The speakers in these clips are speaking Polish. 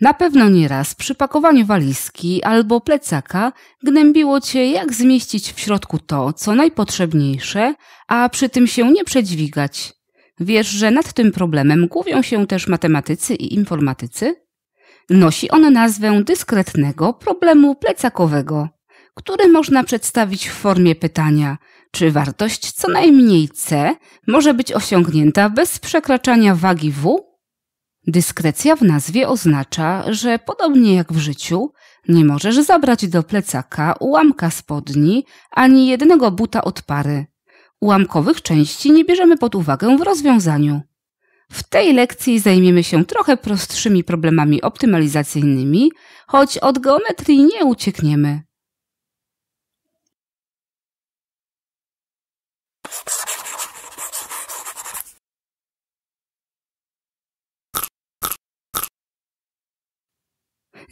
Na pewno nieraz przy pakowaniu walizki albo plecaka gnębiło cię, jak zmieścić w środku to, co najpotrzebniejsze, a przy tym się nie przedźwigać. Wiesz, że nad tym problemem głowią się też matematycy i informatycy? Nosi on nazwę dyskretnego problemu plecakowego, który można przedstawić w formie pytania, czy wartość co najmniej C może być osiągnięta bez przekraczania wagi W Dyskrecja w nazwie oznacza, że podobnie jak w życiu, nie możesz zabrać do plecaka ułamka spodni ani jednego buta od pary. Ułamkowych części nie bierzemy pod uwagę w rozwiązaniu. W tej lekcji zajmiemy się trochę prostszymi problemami optymalizacyjnymi, choć od geometrii nie uciekniemy.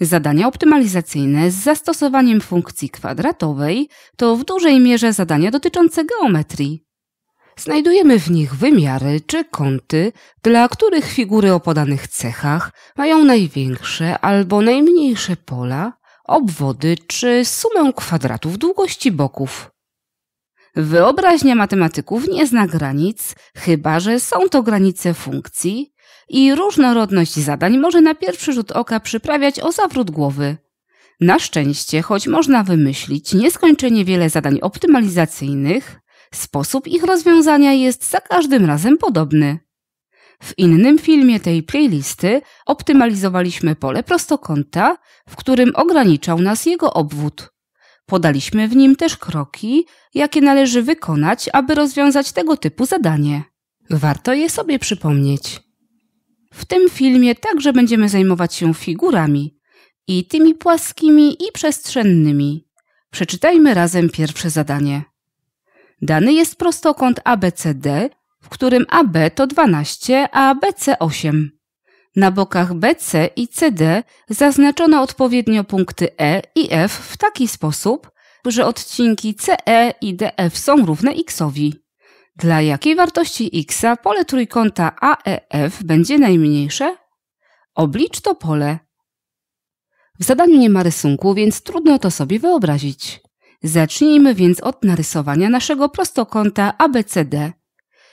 Zadania optymalizacyjne z zastosowaniem funkcji kwadratowej to w dużej mierze zadania dotyczące geometrii. Znajdujemy w nich wymiary czy kąty, dla których figury o podanych cechach mają największe albo najmniejsze pola, obwody czy sumę kwadratów długości boków. Wyobraźnia matematyków nie zna granic, chyba że są to granice funkcji, i różnorodność zadań może na pierwszy rzut oka przyprawiać o zawrót głowy. Na szczęście, choć można wymyślić nieskończenie wiele zadań optymalizacyjnych, sposób ich rozwiązania jest za każdym razem podobny. W innym filmie tej playlisty optymalizowaliśmy pole prostokąta, w którym ograniczał nas jego obwód. Podaliśmy w nim też kroki, jakie należy wykonać, aby rozwiązać tego typu zadanie. Warto je sobie przypomnieć. W tym filmie także będziemy zajmować się figurami i tymi płaskimi i przestrzennymi. Przeczytajmy razem pierwsze zadanie. Dany jest prostokąt ABCD, w którym AB to 12, a BC 8. Na bokach BC i CD zaznaczono odpowiednio punkty E i F w taki sposób, że odcinki CE i DF są równe xowi. Dla jakiej wartości x pole trójkąta AEF będzie najmniejsze? Oblicz to pole. W zadaniu nie ma rysunku, więc trudno to sobie wyobrazić. Zacznijmy więc od narysowania naszego prostokąta ABCD.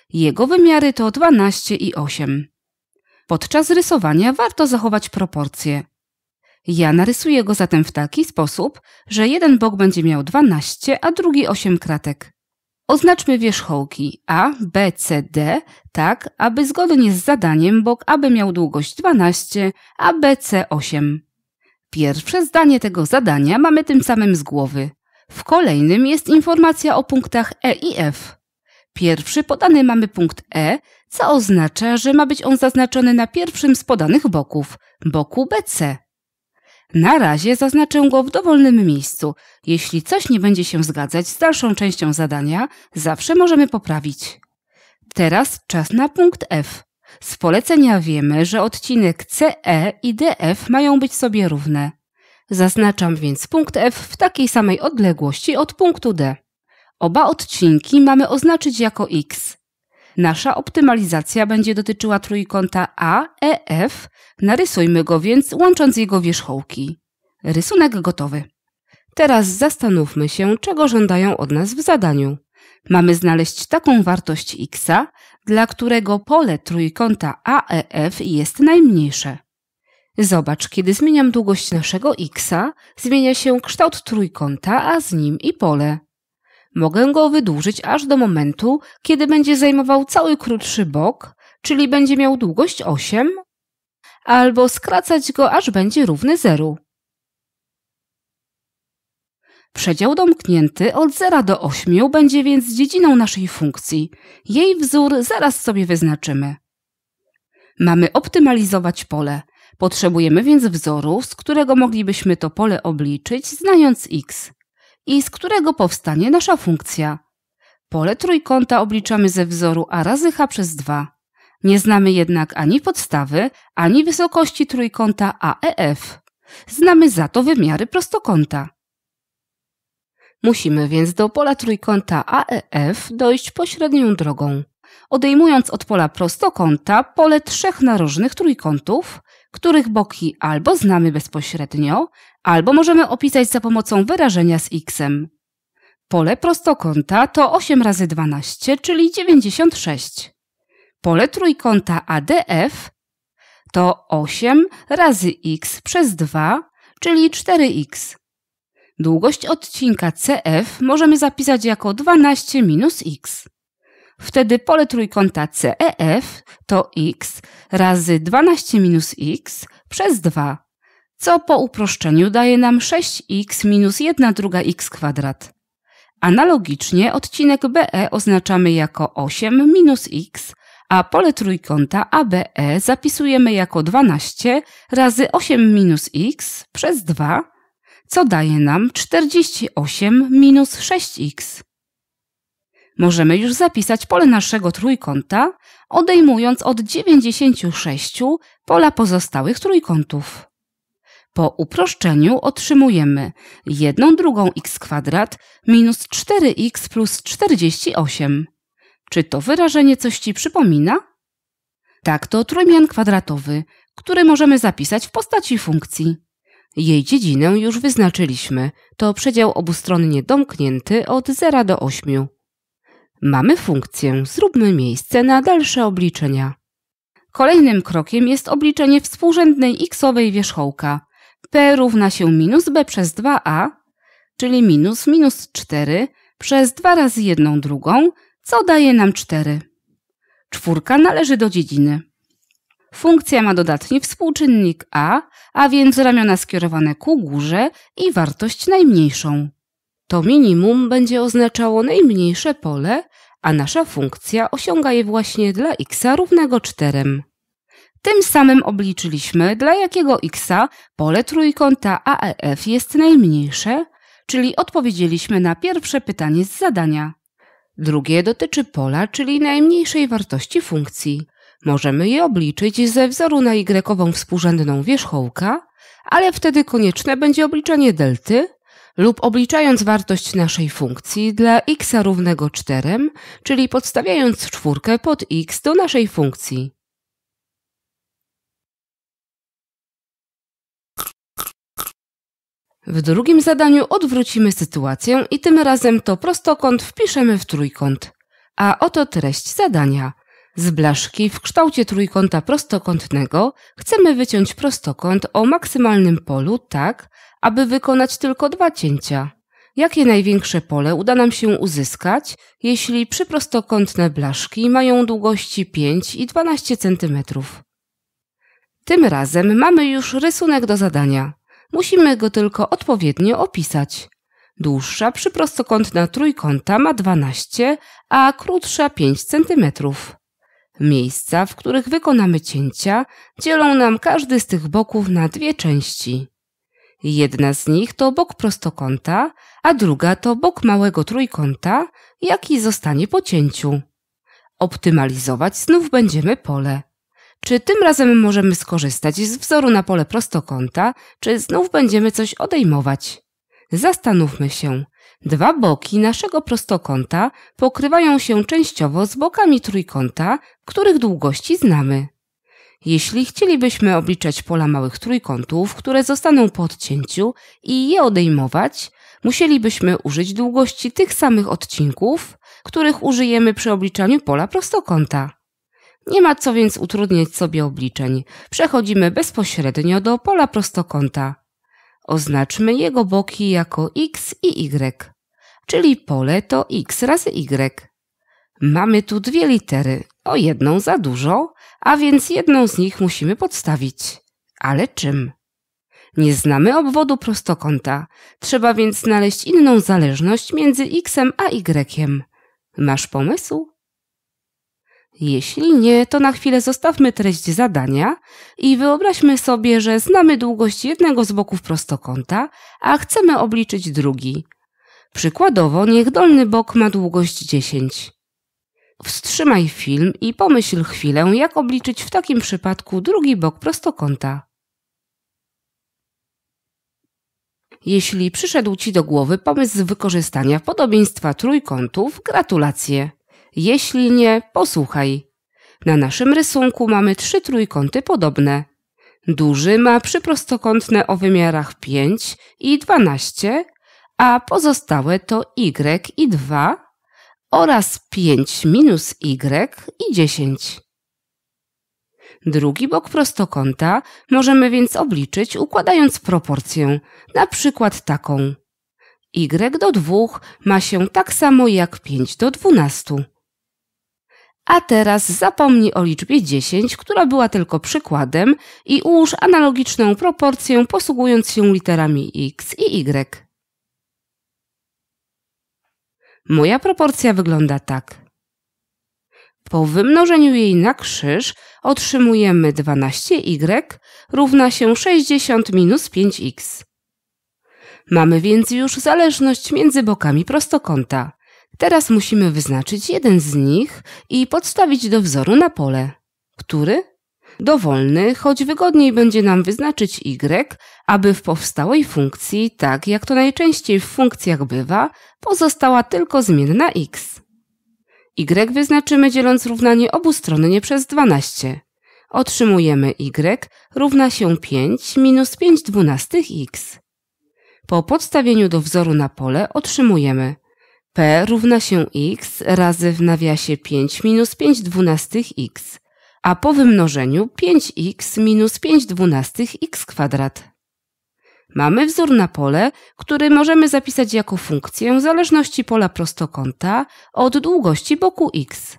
Jego wymiary to 12 i 8. Podczas rysowania warto zachować proporcje. Ja narysuję go zatem w taki sposób, że jeden bok będzie miał 12, a drugi 8 kratek. Oznaczmy wierzchołki A, B, C, D tak, aby zgodnie z zadaniem bok AB miał długość 12, a B, C, 8. Pierwsze zdanie tego zadania mamy tym samym z głowy. W kolejnym jest informacja o punktach E i F. Pierwszy podany mamy punkt E, co oznacza, że ma być on zaznaczony na pierwszym z podanych boków, boku BC. Na razie zaznaczę go w dowolnym miejscu. Jeśli coś nie będzie się zgadzać z dalszą częścią zadania, zawsze możemy poprawić. Teraz czas na punkt F. Z polecenia wiemy, że odcinek CE i DF mają być sobie równe. Zaznaczam więc punkt F w takiej samej odległości od punktu D. Oba odcinki mamy oznaczyć jako X. Nasza optymalizacja będzie dotyczyła trójkąta AEF. Narysujmy go więc, łącząc jego wierzchołki. Rysunek gotowy. Teraz zastanówmy się, czego żądają od nas w zadaniu. Mamy znaleźć taką wartość x, dla którego pole trójkąta AEF jest najmniejsze. Zobacz, kiedy zmieniam długość naszego x, zmienia się kształt trójkąta, a z nim i pole. Mogę go wydłużyć aż do momentu, kiedy będzie zajmował cały krótszy bok, czyli będzie miał długość 8, albo skracać go aż będzie równy 0. Przedział domknięty od 0 do 8 będzie więc dziedziną naszej funkcji. Jej wzór zaraz sobie wyznaczymy. Mamy optymalizować pole. Potrzebujemy więc wzoru, z którego moglibyśmy to pole obliczyć, znając x i z którego powstanie nasza funkcja. Pole trójkąta obliczamy ze wzoru a razy h przez 2. Nie znamy jednak ani podstawy, ani wysokości trójkąta AEF. Znamy za to wymiary prostokąta. Musimy więc do pola trójkąta AEF dojść pośrednią drogą. Odejmując od pola prostokąta pole trzech narożnych trójkątów, których boki albo znamy bezpośrednio, albo możemy opisać za pomocą wyrażenia z xem. Pole prostokąta to 8 razy 12, czyli 96. Pole trójkąta ADF to 8 razy x przez 2, czyli 4x. Długość odcinka CF możemy zapisać jako 12 minus x. Wtedy pole trójkąta CEF to x razy 12 minus x przez 2, co po uproszczeniu daje nam 6x minus 1 druga x kwadrat. Analogicznie odcinek BE oznaczamy jako 8 minus x, a pole trójkąta ABE zapisujemy jako 12 razy 8 minus x przez 2, co daje nam 48 minus 6x. Możemy już zapisać pole naszego trójkąta, odejmując od 96 pola pozostałych trójkątów. Po uproszczeniu otrzymujemy 1 drugą x kwadrat minus 4x plus 48. Czy to wyrażenie coś Ci przypomina? Tak, to trójmian kwadratowy, który możemy zapisać w postaci funkcji. Jej dziedzinę już wyznaczyliśmy. To przedział obustronnie domknięty od 0 do 8. Mamy funkcję, zróbmy miejsce na dalsze obliczenia. Kolejnym krokiem jest obliczenie współrzędnej xowej wierzchołka. P równa się minus B przez 2a, czyli minus minus 4 przez 2 razy 1 drugą, co daje nam 4. Czwórka należy do dziedziny. Funkcja ma dodatni współczynnik a, a więc ramiona skierowane ku górze i wartość najmniejszą. To minimum będzie oznaczało najmniejsze pole, a nasza funkcja osiąga je właśnie dla x równego 4. Tym samym obliczyliśmy, dla jakiego x pole trójkąta AEF jest najmniejsze, czyli odpowiedzieliśmy na pierwsze pytanie z zadania. Drugie dotyczy pola, czyli najmniejszej wartości funkcji. Możemy je obliczyć ze wzoru na y współrzędną wierzchołka, ale wtedy konieczne będzie obliczenie delty, lub obliczając wartość naszej funkcji dla x równego 4, czyli podstawiając czwórkę pod x do naszej funkcji. W drugim zadaniu odwrócimy sytuację i tym razem to prostokąt wpiszemy w trójkąt. A oto treść zadania. Z blaszki w kształcie trójkąta prostokątnego chcemy wyciąć prostokąt o maksymalnym polu tak, aby wykonać tylko dwa cięcia. Jakie największe pole uda nam się uzyskać, jeśli przyprostokątne blaszki mają długości 5 i 12 cm? Tym razem mamy już rysunek do zadania. Musimy go tylko odpowiednio opisać. Dłuższa przyprostokątna trójkąta ma 12, a krótsza 5 cm. Miejsca, w których wykonamy cięcia, dzielą nam każdy z tych boków na dwie części. Jedna z nich to bok prostokąta, a druga to bok małego trójkąta, jaki zostanie po cięciu. Optymalizować znów będziemy pole. Czy tym razem możemy skorzystać z wzoru na pole prostokąta, czy znów będziemy coś odejmować? Zastanówmy się, Dwa boki naszego prostokąta pokrywają się częściowo z bokami trójkąta, których długości znamy. Jeśli chcielibyśmy obliczać pola małych trójkątów, które zostaną po odcięciu i je odejmować, musielibyśmy użyć długości tych samych odcinków, których użyjemy przy obliczaniu pola prostokąta. Nie ma co więc utrudniać sobie obliczeń. Przechodzimy bezpośrednio do pola prostokąta. Oznaczmy jego boki jako x i y, czyli pole to x razy y. Mamy tu dwie litery, o jedną za dużo, a więc jedną z nich musimy podstawić. Ale czym? Nie znamy obwodu prostokąta, trzeba więc znaleźć inną zależność między x a y. Masz pomysł? Jeśli nie, to na chwilę zostawmy treść zadania i wyobraźmy sobie, że znamy długość jednego z boków prostokąta, a chcemy obliczyć drugi. Przykładowo, niech dolny bok ma długość 10. Wstrzymaj film i pomyśl chwilę, jak obliczyć w takim przypadku drugi bok prostokąta. Jeśli przyszedł Ci do głowy pomysł wykorzystania podobieństwa trójkątów, gratulacje! Jeśli nie, posłuchaj. Na naszym rysunku mamy trzy trójkąty podobne. Duży ma przyprostokątne o wymiarach 5 i 12, a pozostałe to y i 2 oraz 5 minus y i 10. Drugi bok prostokąta możemy więc obliczyć układając proporcję, na przykład taką. y do 2 ma się tak samo jak 5 do 12. A teraz zapomnij o liczbie 10, która była tylko przykładem i ułóż analogiczną proporcję posługując się literami x i y. Moja proporcja wygląda tak. Po wymnożeniu jej na krzyż otrzymujemy 12y równa się 60 minus 5x. Mamy więc już zależność między bokami prostokąta. Teraz musimy wyznaczyć jeden z nich i podstawić do wzoru na pole. Który? Dowolny, choć wygodniej będzie nam wyznaczyć y, aby w powstałej funkcji, tak jak to najczęściej w funkcjach bywa, pozostała tylko zmienna x. y wyznaczymy dzieląc równanie obustronnie przez 12. Otrzymujemy y równa się 5 minus 5 dwunastych x. Po podstawieniu do wzoru na pole otrzymujemy P równa się x razy w nawiasie 5 minus 5 dwunastych x, a po wymnożeniu 5x minus 5 dwunastych x kwadrat. Mamy wzór na pole, który możemy zapisać jako funkcję zależności pola prostokąta od długości boku x.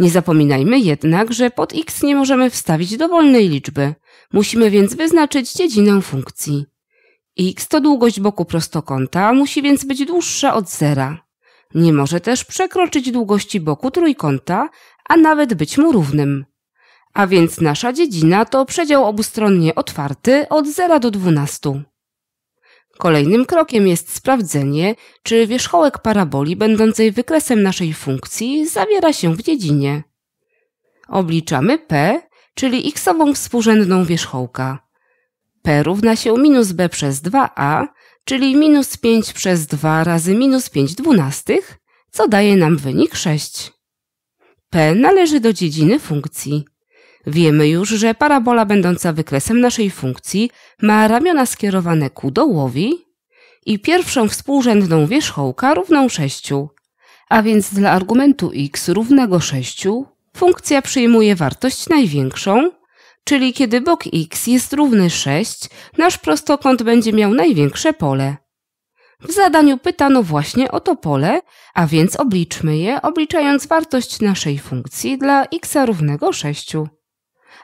Nie zapominajmy jednak, że pod x nie możemy wstawić dowolnej liczby. Musimy więc wyznaczyć dziedzinę funkcji. x to długość boku prostokąta, musi więc być dłuższa od zera. Nie może też przekroczyć długości boku trójkąta, a nawet być mu równym. A więc nasza dziedzina to przedział obustronnie otwarty od 0 do 12. Kolejnym krokiem jest sprawdzenie, czy wierzchołek paraboli będącej wykresem naszej funkcji zawiera się w dziedzinie. Obliczamy p, czyli xową współrzędną wierzchołka. p równa się minus b przez 2a, czyli minus 5 przez 2 razy minus 5 dwunastych, co daje nam wynik 6. P należy do dziedziny funkcji. Wiemy już, że parabola będąca wykresem naszej funkcji ma ramiona skierowane ku dołowi i pierwszą współrzędną wierzchołka równą 6. A więc dla argumentu x równego 6 funkcja przyjmuje wartość największą, Czyli kiedy bok x jest równy 6, nasz prostokąt będzie miał największe pole. W zadaniu pytano właśnie o to pole, a więc obliczmy je, obliczając wartość naszej funkcji dla x równego 6.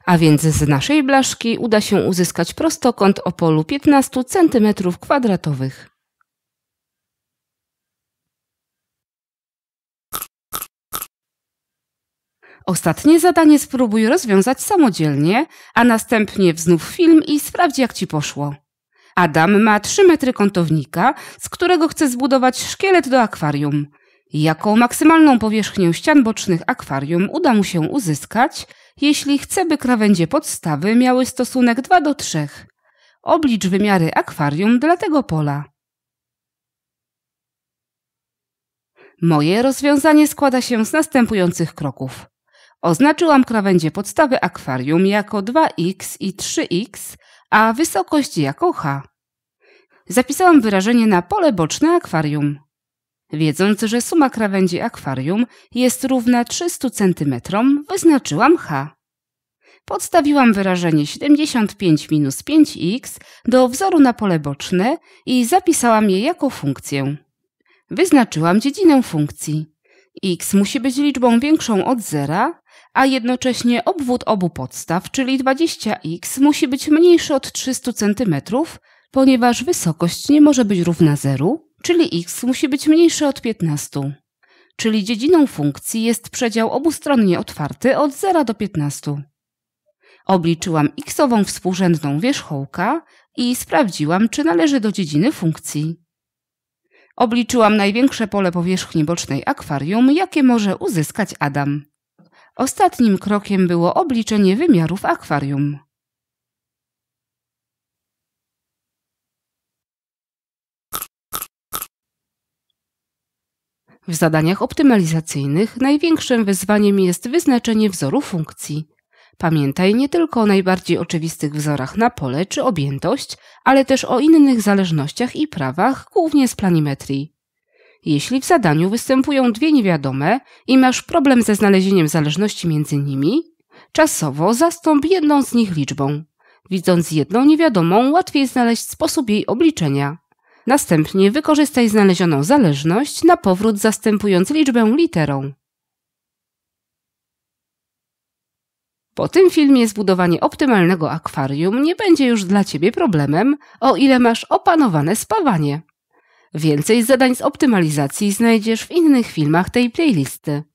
A więc z naszej blaszki uda się uzyskać prostokąt o polu 15 cm kwadratowych. Ostatnie zadanie spróbuj rozwiązać samodzielnie, a następnie wznów film i sprawdź jak ci poszło. Adam ma 3 metry kątownika, z którego chce zbudować szkielet do akwarium. Jaką maksymalną powierzchnię ścian bocznych akwarium uda mu się uzyskać, jeśli chce, by krawędzie podstawy miały stosunek 2 do 3. Oblicz wymiary akwarium dla tego pola. Moje rozwiązanie składa się z następujących kroków. Oznaczyłam krawędzie podstawy akwarium jako 2x i 3x, a wysokość jako h. Zapisałam wyrażenie na pole boczne akwarium. Wiedząc, że suma krawędzi akwarium jest równa 300 cm, wyznaczyłam h. Podstawiłam wyrażenie 75 minus 5x do wzoru na pole boczne i zapisałam je jako funkcję. Wyznaczyłam dziedzinę funkcji. x musi być liczbą większą od zera, a jednocześnie obwód obu podstaw, czyli 20x, musi być mniejszy od 300 cm, ponieważ wysokość nie może być równa 0, czyli x musi być mniejszy od 15. Czyli dziedziną funkcji jest przedział obustronnie otwarty od 0 do 15. Obliczyłam xową współrzędną wierzchołka i sprawdziłam, czy należy do dziedziny funkcji. Obliczyłam największe pole powierzchni bocznej akwarium, jakie może uzyskać Adam. Ostatnim krokiem było obliczenie wymiarów akwarium. W zadaniach optymalizacyjnych największym wyzwaniem jest wyznaczenie wzoru funkcji. Pamiętaj nie tylko o najbardziej oczywistych wzorach na pole czy objętość, ale też o innych zależnościach i prawach, głównie z planimetrii jeśli w zadaniu występują dwie niewiadome i masz problem ze znalezieniem zależności między nimi, czasowo zastąp jedną z nich liczbą. Widząc jedną niewiadomą, łatwiej znaleźć sposób jej obliczenia. Następnie wykorzystaj znalezioną zależność na powrót zastępując liczbę literą. Po tym filmie zbudowanie optymalnego akwarium nie będzie już dla Ciebie problemem, o ile masz opanowane spawanie. Więcej zadań z optymalizacji znajdziesz w innych filmach tej playlisty.